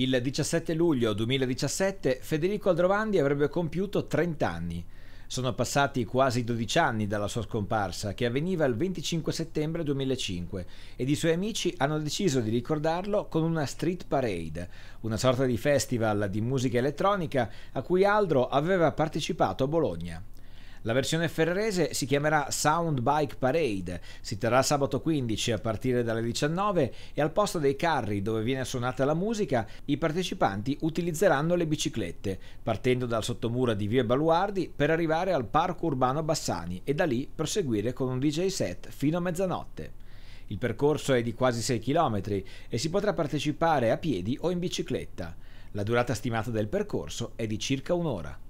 Il 17 luglio 2017 Federico Aldrovandi avrebbe compiuto 30 anni. Sono passati quasi 12 anni dalla sua scomparsa, che avveniva il 25 settembre 2005, ed i suoi amici hanno deciso di ricordarlo con una street parade, una sorta di festival di musica elettronica a cui Aldro aveva partecipato a Bologna. La versione ferrarese si chiamerà Sound Bike Parade, si terrà sabato 15 a partire dalle 19 e al posto dei carri dove viene suonata la musica i partecipanti utilizzeranno le biciclette, partendo dal sottomura di Via Baluardi per arrivare al Parco Urbano Bassani e da lì proseguire con un DJ set fino a mezzanotte. Il percorso è di quasi 6 km e si potrà partecipare a piedi o in bicicletta. La durata stimata del percorso è di circa un'ora.